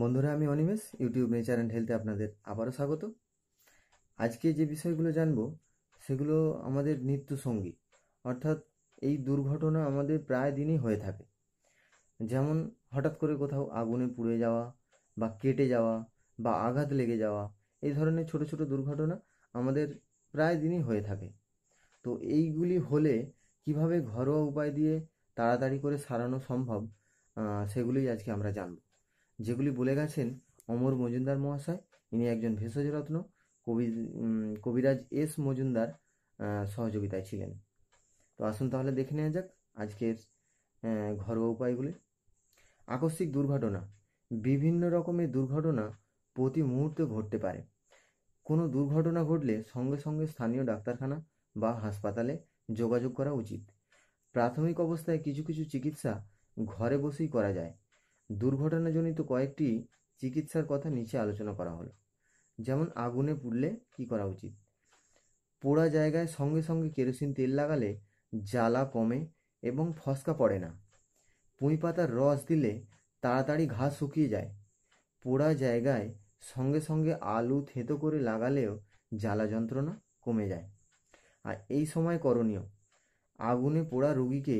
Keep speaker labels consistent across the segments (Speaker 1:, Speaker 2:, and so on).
Speaker 1: বন্ধুরা আমি Animesh YouTube nature and হেলথে আপনাদের আবারও স্বাগত আজকে যে বিষয়গুলো জানবো সেগুলো আমাদের নিত্য সঙ্গী অর্থাৎ এই দুর্ঘটনা আমাদের প্রায় দিনই হয়ে থাকে যেমন হঠাৎ করে কোথাও আগুনে পুড়ে যাওয়া বা কেটে যাওয়া বা আঘাত লেগে যাওয়া এই ধরনের ছোট ছোট দুর্ঘটনা আমাদের প্রায় দিনই হয়ে থাকে তো এইগুলি হলে কিভাবে ঘরোয়া উপায় দিয়ে তাড়াতাড়ি করে সারানো সম্ভব সেগুলোই আজকে আমরা জানব যেগুলি বলে গেছেন অমর মজুমদার মহাশয় ইনি একজন ভেষজ রত্ন কবি কবিরাজ এস মজুমদার সহযোগিতায় ছিলেন তো আসুন তাহলে দেখে নেওয়া যাক আজকের ঘরোয়া উপায়গুলি আকস্মিক দুর্ঘটনা বিভিন্ন রকমের দুর্ঘটনা প্রতি মুহূর্তে ঘটতে পারে কোনো দুর্ঘটনা ঘটলে সঙ্গে সঙ্গে স্থানীয় ডাক্তারখানা বা হাসপাতালে যোগাযোগ করা উচিত প্রাথমিক অবস্থায় কিছু কিছু চিকিৎসা ঘরে বসেই করা যায় দুর্ঘটনাজনিত কয়েকটি চিকিৎসার কথা নিচে আলোচনা করা হলো যেমন আগুনে পুড়লে কি করা উচিত পোড়া জায়গায় সঙ্গে সঙ্গে কেরোসিন তেল লাগালে জ্বালা কমে এবং ফসকা পড়ে না পুঁই পাতার রস দিলে তাড়াতাড়ি ঘা শুকিয়ে যায় পোড়া জায়গায় সঙ্গে সঙ্গে আলু থেতো করে লাগালেও জ্বালা যন্ত্রণা কমে যায় আর এই সময় করণীয় আগুনে পোড়া রুগীকে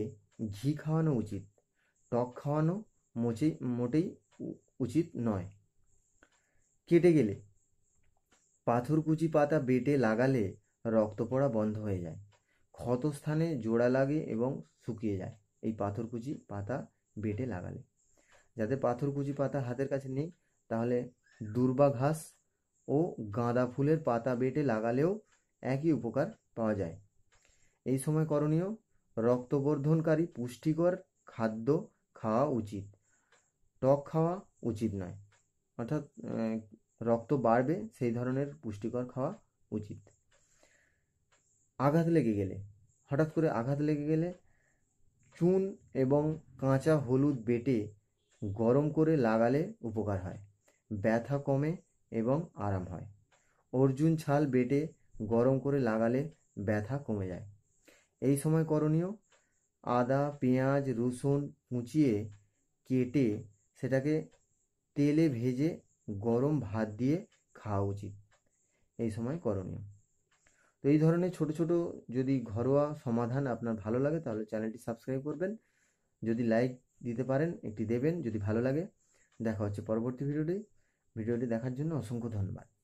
Speaker 1: ঘি খাওয়ানো উচিত টক খাওয়ানো মোচেই মোটেই উচিত নয় কেটে গেলে পাথরকুচি পাতা বেটে লাগালে রক্ত পড়া বন্ধ হয়ে যায় ক্ষতস্থানে জোড়া লাগে এবং শুকিয়ে যায় এই পাথরকুচি পাতা বেটে লাগালে যাতে পাথরকুচি পাতা হাতের কাছে নেই তাহলে দুর্বা ঘাস ও গাঁদা ফুলের পাতা বেটে লাগালেও একই উপকার পাওয়া যায় এই সময় করণীয় রক্তবর্ধনকারী পুষ্টিকর খাদ্য খাওয়া উচিত টক খাওয়া উচিত নয় অর্থাৎ রক্ত বাড়বে সেই ধরনের পুষ্টিকর খাওয়া উচিত আঘাত লেগে গেলে হঠাৎ করে আঘাত লেগে গেলে চুন এবং কাঁচা হলুদ বেটে গরম করে লাগালে উপকার হয় ব্যথা কমে এবং আরাম হয় অর্জুন ছাল বেটে গরম করে লাগালে ব্যথা কমে যায় এই সময় করণীয় আদা পেঁয়াজ রসুন কুচিয়ে কেটে সেটাকে তেলে ভেজে গরম ভাত দিয়ে খাওয়া উচিত এই সময় করণীয় তো এই ধরনের ছোট ছোট যদি ঘরোয়া সমাধান আপনার ভালো লাগে তাহলে চ্যানেলটি সাবস্ক্রাইব করবেন যদি লাইক দিতে পারেন একটি দেবেন যদি ভালো লাগে দেখা হচ্ছে পরবর্তী ভিডিওটি ভিডিওটি দেখার জন্য অসংখ্য ধন্যবাদ